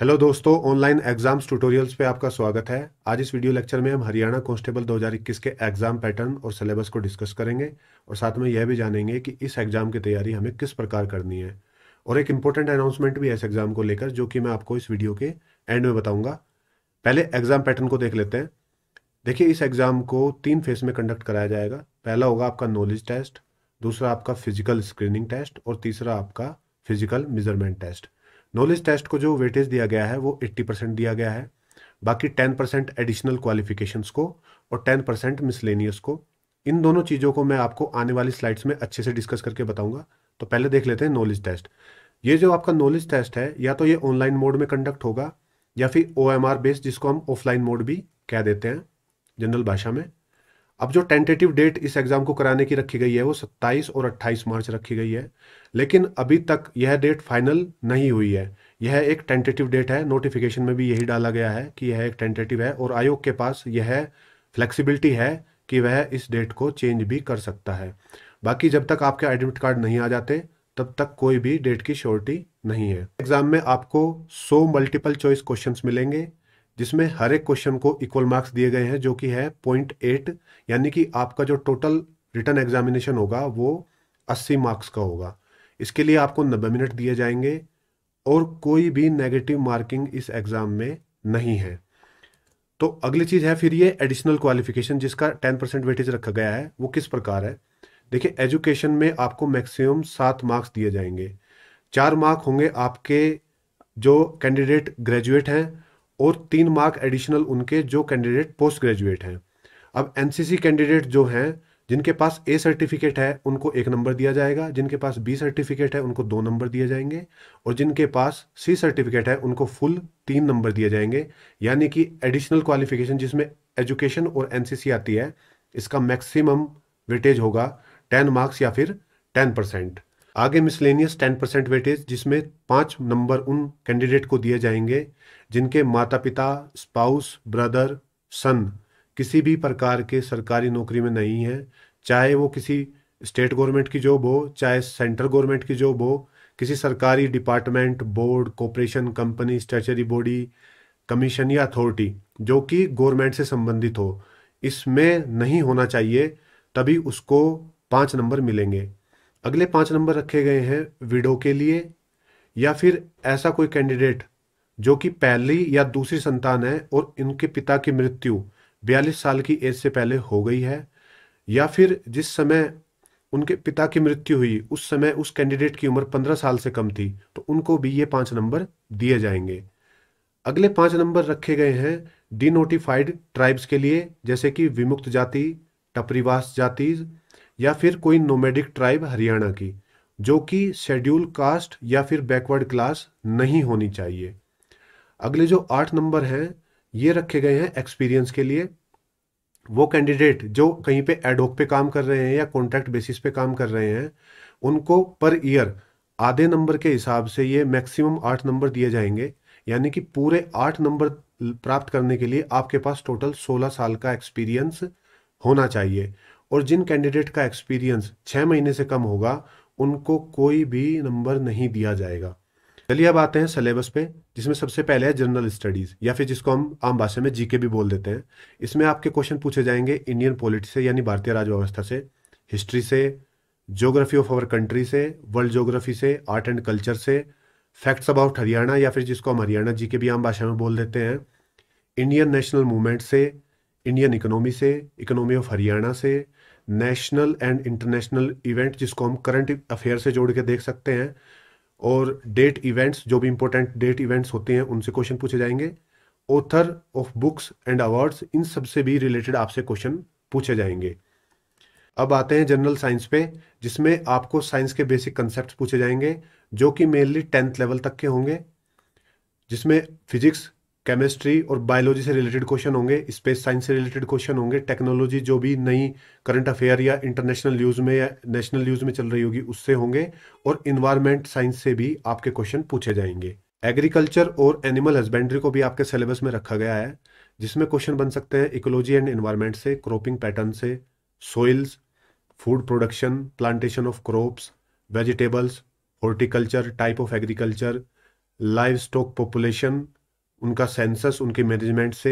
hello दोस्तों online exams tutorials पे आपका स्वागत है आज इस वीडियो लेक्चर में हम हरियाणा कांस्टेबल 2021 के एग्जाम पैटर्न और सिलेबस को डिस्कस करेंगे और साथ में यह भी जानेंगे कि इस एग्जाम की तैयारी हमें किस प्रकार करनी है और एक इम्पोर्टेंट अनाउंसमेंट भी है इस एग्जाम को लेकर जो कि मैं आपको इस वीडियो के एंड में बताऊँगा पहले एग्जाम पैटर्न को देख लेते हैं देखिए इस एग्जाम को तीन फेज में कंडक्ट कराया जाएगा पहला होगा आपका नॉलेज टेस्ट दूसरा आपका फिजिकल स्क्रीनिंग टेस्ट और तीसरा आपका physical measurement test knowledge test को जो वेटेज दिया गया है वो 80 परसेंट दिया गया है बाकी 10 परसेंट एडिशनल क्वालिफिकेशन को और 10 परसेंट मिसलेनियस को इन दोनों चीज़ों को मैं आपको आने वाली स्लाइड्स में अच्छे से डिस्कस करके बताऊंगा तो पहले देख लेते हैं नॉलेज टेस्ट ये जो आपका नॉलेज टेस्ट है या तो ये ऑनलाइन मोड में कंडक्ट होगा या फिर ओ एम आर बेस्ड जिसको हम ऑफलाइन मोड भी कह देते हैं जनरल भाषा में अब जो टेंटेटिव डेट इस एग्ज़ाम को कराने की रखी गई है वो 27 और 28 मार्च रखी गई है लेकिन अभी तक यह डेट फाइनल नहीं हुई है यह एक टेंटेटिव डेट है नोटिफिकेशन में भी यही डाला गया है कि यह एक टेंटेटिव है और आयोग के पास यह फ्लेक्सिबिलिटी है कि वह इस डेट को चेंज भी कर सकता है बाकी जब तक आपके एडमिट कार्ड नहीं आ जाते तब तक कोई भी डेट की श्योरिटी नहीं है एग्ज़ाम में आपको 100 मल्टीपल चॉइस क्वेश्चंस मिलेंगे जिसमें हर एक क्वेश्चन को इक्वल मार्क्स दिए गए हैं जो कि है पॉइंट एट यानी कि आपका जो टोटल रिटर्न एग्जामिनेशन होगा वो अस्सी मार्क्स का होगा इसके लिए आपको नब्बे मिनट दिए जाएंगे और कोई भी नेगेटिव मार्किंग इस एग्ज़ाम में नहीं है तो अगली चीज़ है फिर ये एडिशनल क्वालिफिकेशन जिसका टेन परसेंट वेटेज रखा गया है वो किस प्रकार है देखिए एजुकेशन में आपको मैक्सिमम सात मार्क्स दिए जाएंगे चार मार्क होंगे आपके जो कैंडिडेट ग्रेजुएट हैं और तीन मार्क एडिशनल उनके जो कैंडिडेट पोस्ट ग्रेजुएट हैं अब एनसीसी कैंडिडेट जो हैं जिनके पास ए सर्टिफिकेट है उनको एक नंबर दिया जाएगा जिनके पास बी सर्टिफिकेट है उनको दो नंबर दिए जाएंगे और जिनके पास सी सर्टिफिकेट है उनको फुल तीन नंबर दिए जाएंगे यानी कि एडिशनल क्वालिफिकेशन जिसमें एजुकेशन और एनसीसी आती है इसका मैक्सिमम वेटेज होगा टेन मार्क्स या फिर टेन परसेंट आगे मिसलेनियस टेन परसेंट वेटेज जिसमें पाँच नंबर उन कैंडिडेट को दिए जाएंगे जिनके माता पिता स्पाउस ब्रदर सन किसी भी प्रकार के सरकारी नौकरी में नहीं है चाहे वो किसी स्टेट गवर्नमेंट की जॉब हो चाहे सेंट्रल गवर्नमेंट की जॉब हो किसी सरकारी department board corporation company statutory body commission या अथॉरिटी जो कि गवर्नमेंट से संबंधित हो इसमें नहीं होना चाहिए तभी उसको पाँच नंबर मिलेंगे अगले पांच नंबर रखे गए हैं विडो के लिए या फिर ऐसा कोई कैंडिडेट जो कि पहली या दूसरी संतान है और इनके पिता की मृत्यु बयालीस साल की एज से पहले हो गई है या फिर जिस समय उनके पिता की मृत्यु हुई उस समय उस कैंडिडेट की उम्र पंद्रह साल से कम थी तो उनको भी ये पांच नंबर दिए जाएंगे अगले पांच नंबर रखे गए हैं डीनोटिफाइड ट्राइब्स के लिए जैसे कि विमुक्त जाति टपरीवास जाति या फिर कोई नोमेडिक ट्राइब हरियाणा की जो कि शेड्यूल कास्ट या फिर बैकवर्ड क्लास नहीं होनी चाहिए अगले जो आठ नंबर हैं ये रखे गए हैं एक्सपीरियंस के लिए वो कैंडिडेट जो कहीं पे एडोक पे काम कर रहे हैं या कॉन्ट्रैक्ट बेसिस पे काम कर रहे हैं उनको पर ईयर आधे नंबर के हिसाब से ये मैक्सिमम आठ नंबर दिए जाएंगे यानी कि पूरे आठ नंबर प्राप्त करने के लिए आपके पास टोटल सोलह साल का एक्सपीरियंस होना चाहिए और जिन कैंडिडेट का एक्सपीरियंस छः महीने से कम होगा उनको कोई भी नंबर नहीं दिया जाएगा चलिए अब आते हैं सिलेबस पे जिसमें सबसे पहले है जनरल स्टडीज या फिर जिसको हम आम भाषा में जीके भी बोल देते हैं इसमें आपके क्वेश्चन पूछे जाएंगे इंडियन पॉलिटिक्स से यानी भारतीय राज्य व्यवस्था से हिस्ट्री से ज्योग्राफी ऑफ आवर कंट्री से वर्ल्ड ज्योग्राफी से आर्ट एंड कल्चर से फैक्ट्स अबाउट हरियाणा या फिर जिसको हम हरियाणा जी के भी आम भाषा में बोल देते हैं इंडियन नेशनल मूवमेंट से इंडियन इकोनॉमी से इकोनॉमी ऑफ हरियाणा से नेशनल एंड इंटरनेशनल इवेंट जिसको हम करंट अफेयर से जोड़ के देख सकते हैं और डेट इवेंट्स जो भी इंपॉर्टेंट डेट इवेंट्स होते हैं उनसे क्वेश्चन पूछे जाएंगे author of books and awards इन सब से भी रिलेटेड आपसे क्वेश्चन पूछे जाएंगे अब आते हैं जनरल साइंस पे जिसमें आपको साइंस के बेसिक कंसेप्ट पूछे जाएंगे जो कि मेनली टेंथ लेवल तक के होंगे जिसमें फिजिक्स केमिस्ट्री और बायोलॉजी से रिलेटेड क्वेश्चन होंगे स्पेस साइंस से रिलेटेड क्वेश्चन होंगे टेक्नोलॉजी जो भी नई करंट अफेयर या इंटरनेशनल न्यूज़ में या नेशनल न्यूज़ में चल रही होगी उससे होंगे और इन्वायरमेंट साइंस से भी आपके क्वेश्चन पूछे जाएंगे एग्रीकल्चर और एनिमल हस्बेंड्री को भी आपके सिलेबस में रखा गया है जिसमें क्वेश्चन बन सकते हैं इकोलॉजी एंड इन्वायरमेंट से क्रॉपिंग पैटर्न से soils food production plantation of crops vegetables horticulture type of agriculture livestock population उनका सेंसस उनके मैनेजमेंट से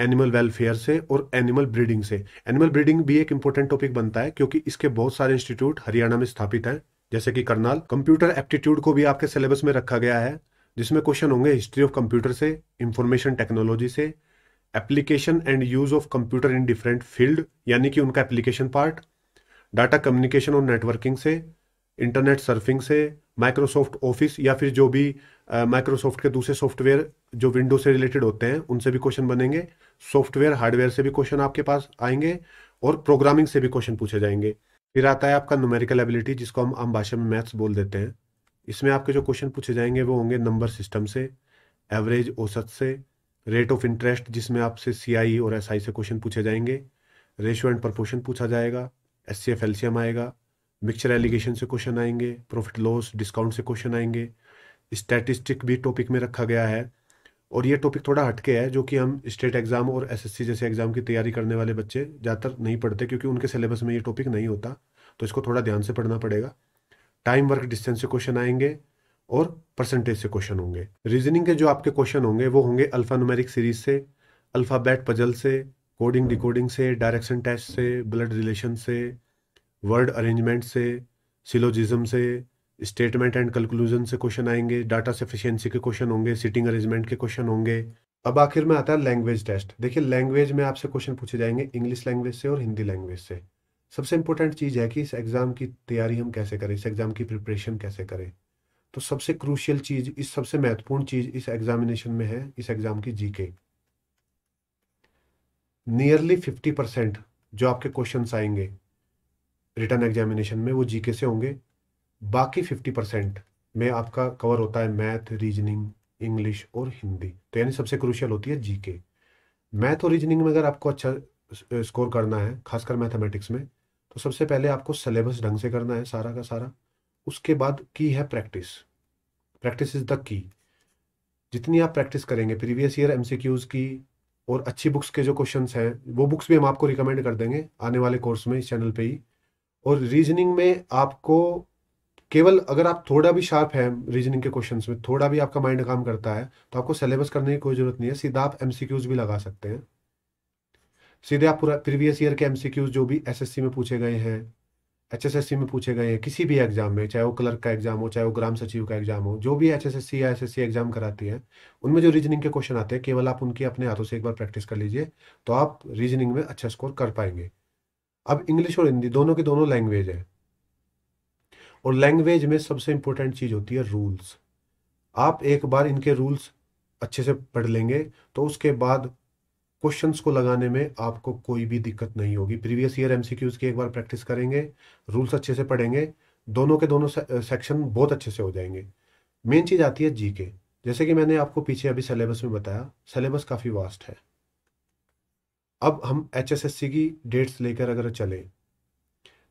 एनिमल वेलफेयर से और एनिमल ब्रीडिंग से एनिमल ब्रीडिंग भी एक इंपॉर्टेंट टॉपिक बनता है क्योंकि इसके बहुत सारे इंस्टीट्यूट हरियाणा में स्थापित हैं जैसे कि करनाल कंप्यूटर एप्टीट्यूड को भी आपके सिलेबस में रखा गया है जिसमें क्वेश्चन होंगे हिस्ट्री ऑफ कंप्यूटर से इंफॉर्मेशन टेक्नोलॉजी से application and use of computer in different field यानी कि उनका एप्लीकेशन पार्ट डाटा कम्युनिकेशन और नेटवर्किंग से इंटरनेट सर्फिंग से माइक्रोसॉफ्ट ऑफिस या फिर जो भी माइक्रोसॉफ्ट के दूसरे सॉफ्टवेयर जो विंडो से रिलेटेड होते हैं उनसे भी क्वेश्चन बनेंगे सॉफ्टवेयर हार्डवेयर से भी क्वेश्चन आपके पास आएंगे और प्रोग्रामिंग से भी क्वेश्चन पूछे जाएंगे फिर आता है आपका न्यूमेरिकल एबिलिटी जिसको हम आम भाषा में मैथ्स बोल देते हैं इसमें आपके जो क्वेश्चन पूछे जाएंगे वो होंगे नंबर सिस्टम से एवरेज औसत से रेट ऑफ इंटरेस्ट जिसमें आपसे सी और एस से क्वेश्चन पूछे जाएंगे रेशो एंड प्रपोर्शन पूछा जाएगा एस सी एफ आएगा मिक्सचर एलिगेशन से क्वेश्चन आएंगे प्रॉफिट लॉस डिस्काउंट से क्वेश्चन आएंगे स्टैटिस्टिक भी टॉपिक में रखा गया है और ये टॉपिक थोड़ा हटके है जो कि हम स्टेट एग्ज़ाम और एसएससी जैसे एग्ज़ाम की तैयारी करने वाले बच्चे ज़्यादातर नहीं पढ़ते क्योंकि उनके सिलेबस में ये टॉपिक नहीं होता तो इसको थोड़ा ध्यान से पढ़ना पड़ेगा टाइम वर्क डिस्टेंस से क्वेश्चन आएंगे और परसेंटेज से क्वेश्चन होंगे रीजनिंग के जो आपके क्वेश्चन होंगे वो होंगे नुमेरिक सीरीज से अल्फ़ाबेट पजल से कोडिंग डिकोडिंग से डायरेक्शन टेस्ट से ब्लड रिलेशन से वर्ड अरेंजमेंट से सिलोजिज्म से स्टेटमेंट एंड कंक्लूजन से क्वेश्चन आएंगे डाटा सफिशियंसी के क्वेश्चन होंगे सिटिंग अरेंजमेंट के क्वेश्चन होंगे अब आखिर में आता है लैंग्वेज टेस्ट देखिए लैंग्वेज में आपसे क्वेश्चन पूछे जाएंगे इंग्लिश लैंग्वेज से और हिंदी लैंग्वेज से सबसे इंपॉर्टेंट चीज़ है कि इस एग्ज़ाम की तैयारी हम कैसे करें इस एग्ज़ाम की प्रिपरेशन कैसे करें तो सबसे क्रूशियल चीज़ इस सबसे महत्वपूर्ण चीज़ इस एग्जामिनेशन में है इस एग्ज़ाम की जीके नियरली फिफ्टी परसेंट जो आपके क्वेश्चन आएंगे रिटर्न एग्जामिनेशन में वो जीके से होंगे बाकी फिफ्टी परसेंट में आपका कवर होता है मैथ रीजनिंग इंग्लिश और हिंदी तो यानी सबसे क्रूशियल होती है जीके मैथ और रीजनिंग में अगर आपको अच्छा स्कोर करना है खासकर मैथमेटिक्स में तो सबसे पहले आपको सिलेबस ढंग से करना है सारा का सारा उसके बाद की है practice practice is the key जितनी आप प्रैक्टिस करेंगे प्रीवियस ईयर एमसीक्यूज की और अच्छी बुक्स के जो क्वेश्चंस हैं वो बुक्स भी हम आपको रिकमेंड कर देंगे आने वाले कोर्स में इस चैनल पे ही और रीजनिंग में आपको केवल अगर आप थोड़ा भी शार्प है रीजनिंग के क्वेश्चन में थोड़ा भी आपका माइंड काम करता है तो आपको सिलेबस करने की कोई जरूरत नहीं है सीधा आप एमसीक्यूज भी लगा सकते हैं सीधे आप पूरा प्रीवियस ईयर के एमसीक्यूज जो भी एस में पूछे गए हैं सी में पूछे गए हैं किसी भी एग्जाम में चाहे वो क्लर्क का एग्जाम हो चाहे वो ग्राम सचिव का एग्जाम हो जो भी एच सी या सी एग्जाम कराती है उनमें जो रीजनिंग के क्वेश्चन आते हैं केवल आप उनकी अपने हाथों से एक बार प्रैक्टिस कर लीजिए तो आप रीजनिंग में अच्छा स्कोर कर पाएंगे अब इंग्लिश और हिंदी दोनों के दोनों लैंग्वेज है और लैंग्वेज में सबसे इंपॉर्टेंट चीज़ होती है रूल्स आप एक बार इनके रूल्स अच्छे से पढ़ लेंगे तो उसके बाद क्वेश्चंस को लगाने में आपको कोई भी दिक्कत नहीं होगी प्रीवियस ईयर एमसीक्यूज की एक बार प्रैक्टिस करेंगे रूल्स अच्छे से पढ़ेंगे दोनों के दोनों सेक्शन बहुत अच्छे से हो जाएंगे मेन चीज़ आती है जीके जैसे कि मैंने आपको पीछे अभी सिलेबस में बताया सिलेबस काफ़ी वास्ट है अब हम एच की डेट्स लेकर अगर चले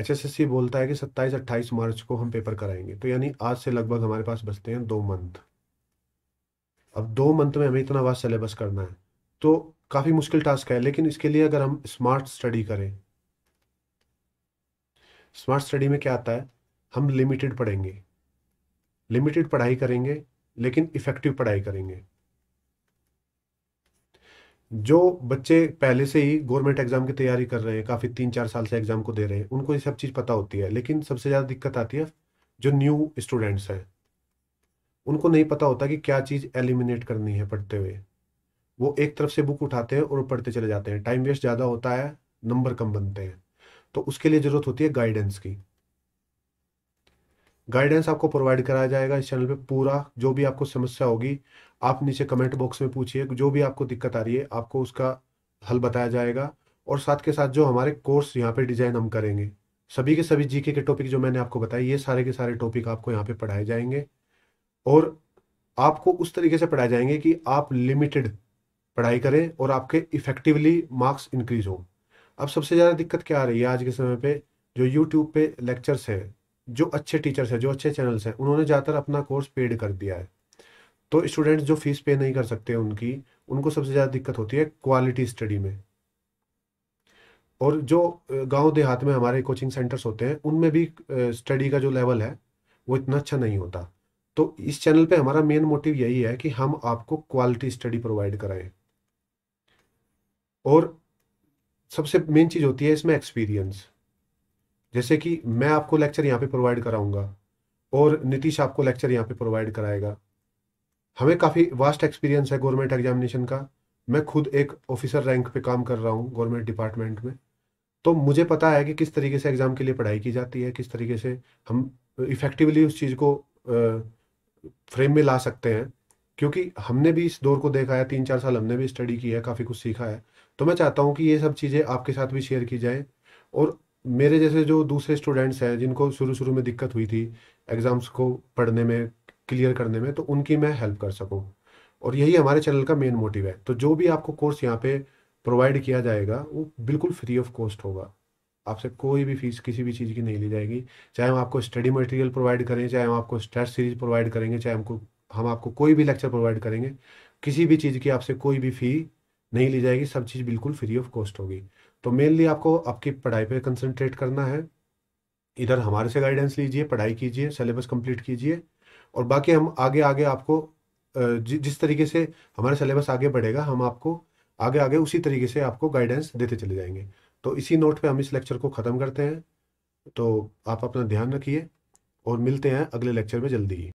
एच बोलता है कि 27 28 मार्च को हम पेपर कराएंगे तो यानी आज से लगभग हमारे पास बचते हैं दो मंथ अब दो मंथ में हमें इतना बार सिलेबस करना है तो काफ़ी मुश्किल टास्क है लेकिन इसके लिए अगर हम स्मार्ट स्टडी करें स्मार्ट स्टडी में क्या आता है हम लिमिटेड पढ़ेंगे लिमिटेड पढ़ाई करेंगे लेकिन इफ़ेक्टिव पढ़ाई करेंगे जो बच्चे पहले से ही गवर्नमेंट एग्जाम की तैयारी कर रहे हैं काफ़ी तीन चार साल से एग्जाम को दे रहे हैं उनको ये सब चीज़ पता होती है लेकिन सबसे ज़्यादा दिक्कत आती है जो न्यू स्टूडेंट्स हैं उनको नहीं पता होता कि क्या चीज़ एलिमिनेट करनी है पढ़ते हुए वो एक तरफ से बुक उठाते हैं और पढ़ते चले जाते हैं टाइम वेस्ट ज़्यादा होता है नंबर कम बनते हैं तो उसके लिए ज़रूरत होती है गाइडेंस की गाइडेंस आपको प्रोवाइड कराया जाएगा इस चैनल पे पूरा जो भी आपको समस्या होगी आप नीचे कमेंट बॉक्स में पूछिए जो भी आपको दिक्कत आ रही है आपको उसका हल बताया जाएगा और साथ के साथ जो हमारे कोर्स यहाँ पे डिज़ाइन हम करेंगे सभी के सभी जीके के टॉपिक जो मैंने आपको बताए ये सारे के सारे टॉपिक आपको यहाँ पे पढ़ाए जाएंगे और आपको उस तरीके से पढ़ाए जाएंगे कि आप लिमिटेड पढ़ाई करें और आपके इफेक्टिवली मार्क्स इंक्रीज हों अब सबसे ज़्यादा दिक्कत क्या आ रही है आज के समय पर जो यूट्यूब पे लेक्चर्स है जो अच्छे टीचर्स हैं जो अच्छे चैनल्स हैं उन्होंने ज़्यादातर अपना कोर्स पेड कर दिया है तो स्टूडेंट्स जो फीस पे नहीं कर सकते उनकी उनको सबसे ज़्यादा दिक्कत होती है क्वालिटी स्टडी में और जो गांव देहात में हमारे कोचिंग सेंटर्स होते हैं उनमें भी स्टडी का जो लेवल है वो इतना अच्छा नहीं होता तो इस चैनल पे हमारा मेन मोटिव यही है कि हम आपको क्वालिटी स्टडी प्रोवाइड कराएं और सबसे मेन चीज़ होती है इसमें एक्सपीरियंस जैसे कि मैं आपको लेक्चर यहाँ पे प्रोवाइड कराऊंगा और नीतीश आपको लेक्चर यहाँ पे प्रोवाइड कराएगा हमें काफ़ी वास्ट एक्सपीरियंस है गवर्नमेंट एग्जामिनेशन का मैं खुद एक ऑफिसर रैंक पे काम कर रहा हूँ गवर्नमेंट डिपार्टमेंट में तो मुझे पता है कि किस तरीके से एग्ज़ाम के लिए पढ़ाई की जाती है किस तरीके से हम इफ़ेक्टिवली उस चीज़ को फ्रेम में ला सकते हैं क्योंकि हमने भी इस दौर को देखा है तीन चार साल हमने भी स्टडी की है काफ़ी कुछ सीखा है तो मैं चाहता हूँ कि ये सब चीज़ें आपके साथ भी शेयर की जाएँ और मेरे जैसे जो दूसरे स्टूडेंट्स हैं जिनको शुरू शुरू में दिक्कत हुई थी एग्ज़ाम्स को पढ़ने में क्लियर करने में तो उनकी मैं हेल्प कर सकूँ और यही हमारे चैनल का मेन मोटिव है तो जो भी आपको कोर्स यहाँ पे प्रोवाइड किया जाएगा वो बिल्कुल फ्री ऑफ कॉस्ट होगा आपसे कोई भी फीस किसी भी चीज़ की नहीं ली जाएगी चाहे हम आपको स्टडी मटेरियल प्रोवाइड करें चाहे हम आपको स्टेट सीरीज प्रोवाइड करेंगे चाहे हमको हम आपको कोई भी लेक्चर प्रोवाइड करेंगे किसी भी चीज़ की आपसे कोई भी फ़ी नहीं ली जाएगी सब चीज़ बिल्कुल फ्री ऑफ कॉस्ट होगी तो मेनली आपको आपकी पढ़ाई पर कंसनट्रेट करना है इधर हमारे से गाइडेंस लीजिए पढ़ाई कीजिए सिलेबस कंप्लीट कीजिए और बाकी हम आगे आगे आपको जि, जिस तरीके से हमारा सिलेबस आगे बढ़ेगा हम आपको आगे आगे उसी तरीके से आपको गाइडेंस देते चले जाएंगे तो इसी नोट पे हम इस लेक्चर को ख़त्म करते हैं तो आप अपना ध्यान रखिए और मिलते हैं अगले लेक्चर में जल्दी ही